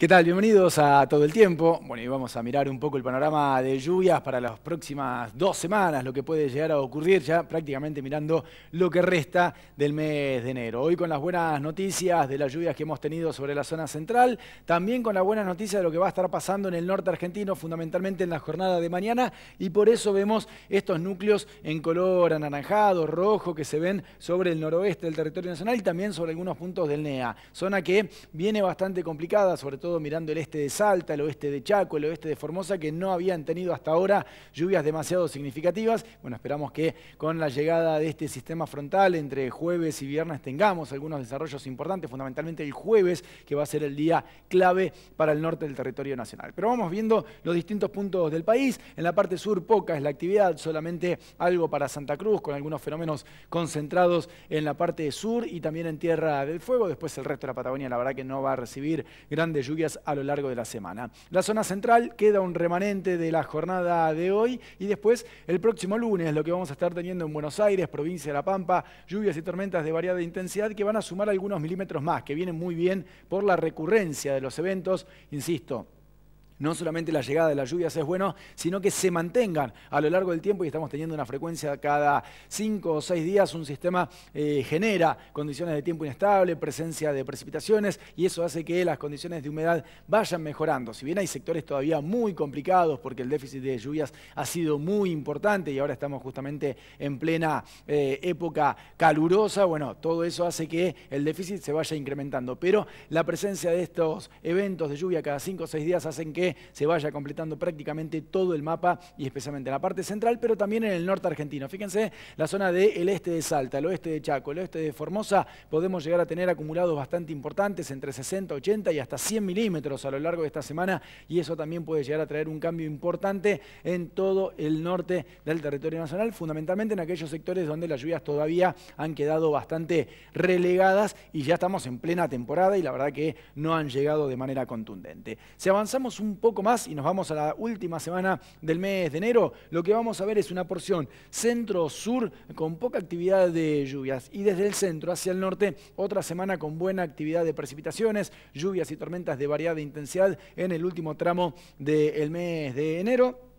¿Qué tal? Bienvenidos a Todo el Tiempo. Bueno, y vamos a mirar un poco el panorama de lluvias para las próximas dos semanas, lo que puede llegar a ocurrir ya prácticamente mirando lo que resta del mes de enero. Hoy con las buenas noticias de las lluvias que hemos tenido sobre la zona central, también con las buenas noticias de lo que va a estar pasando en el norte argentino, fundamentalmente en la jornada de mañana, y por eso vemos estos núcleos en color anaranjado, rojo, que se ven sobre el noroeste del territorio nacional y también sobre algunos puntos del NEA. Zona que viene bastante complicada, sobre todo mirando el este de Salta, el oeste de Chaco, el oeste de Formosa, que no habían tenido hasta ahora lluvias demasiado significativas. Bueno, esperamos que con la llegada de este sistema frontal entre jueves y viernes tengamos algunos desarrollos importantes, fundamentalmente el jueves, que va a ser el día clave para el norte del territorio nacional. Pero vamos viendo los distintos puntos del país. En la parte sur poca es la actividad, solamente algo para Santa Cruz, con algunos fenómenos concentrados en la parte sur y también en Tierra del Fuego. Después el resto de la Patagonia, la verdad que no va a recibir grandes lluvias a lo largo de la semana. La zona central queda un remanente de la jornada de hoy y después el próximo lunes lo que vamos a estar teniendo en Buenos Aires, provincia de La Pampa, lluvias y tormentas de variada intensidad que van a sumar algunos milímetros más, que vienen muy bien por la recurrencia de los eventos, insisto no solamente la llegada de las lluvias es bueno, sino que se mantengan a lo largo del tiempo y estamos teniendo una frecuencia cada cinco o seis días. Un sistema eh, genera condiciones de tiempo inestable, presencia de precipitaciones y eso hace que las condiciones de humedad vayan mejorando. Si bien hay sectores todavía muy complicados porque el déficit de lluvias ha sido muy importante y ahora estamos justamente en plena eh, época calurosa, bueno, todo eso hace que el déficit se vaya incrementando. Pero la presencia de estos eventos de lluvia cada cinco o seis días hacen que se vaya completando prácticamente todo el mapa y especialmente en la parte central, pero también en el norte argentino. Fíjense, la zona del este de Salta, el oeste de Chaco, el oeste de Formosa, podemos llegar a tener acumulados bastante importantes, entre 60, 80 y hasta 100 milímetros a lo largo de esta semana, y eso también puede llegar a traer un cambio importante en todo el norte del territorio nacional, fundamentalmente en aquellos sectores donde las lluvias todavía han quedado bastante relegadas y ya estamos en plena temporada y la verdad que no han llegado de manera contundente. Si avanzamos un poco más y nos vamos a la última semana del mes de enero, lo que vamos a ver es una porción centro-sur con poca actividad de lluvias y desde el centro hacia el norte otra semana con buena actividad de precipitaciones, lluvias y tormentas de variada intensidad en el último tramo del mes de enero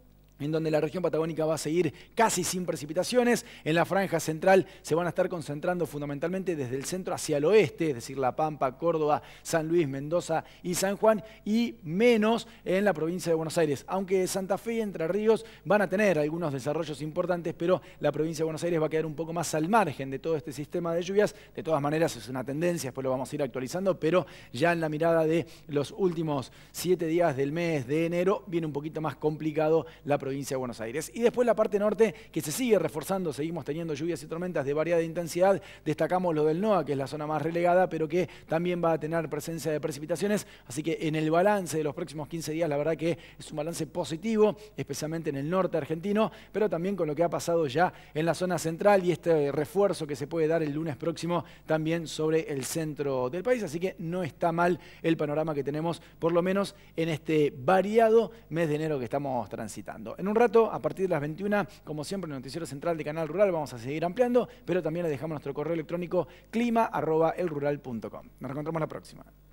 en donde la región patagónica va a seguir casi sin precipitaciones. En la franja central se van a estar concentrando fundamentalmente desde el centro hacia el oeste, es decir, La Pampa, Córdoba, San Luis, Mendoza y San Juan, y menos en la provincia de Buenos Aires. Aunque Santa Fe y Entre Ríos van a tener algunos desarrollos importantes, pero la provincia de Buenos Aires va a quedar un poco más al margen de todo este sistema de lluvias. De todas maneras, es una tendencia, después lo vamos a ir actualizando, pero ya en la mirada de los últimos siete días del mes de enero viene un poquito más complicado la provincia provincia de Buenos Aires. Y después la parte norte que se sigue reforzando, seguimos teniendo lluvias y tormentas de variada intensidad. Destacamos lo del NOA, que es la zona más relegada, pero que también va a tener presencia de precipitaciones. Así que en el balance de los próximos 15 días, la verdad que es un balance positivo, especialmente en el norte argentino, pero también con lo que ha pasado ya en la zona central y este refuerzo que se puede dar el lunes próximo también sobre el centro del país. Así que no está mal el panorama que tenemos, por lo menos en este variado mes de enero que estamos transitando en un rato, a partir de las 21, como siempre, en el Noticiero Central de Canal Rural vamos a seguir ampliando, pero también le dejamos nuestro correo electrónico clima.elrural.com. Nos encontramos la próxima.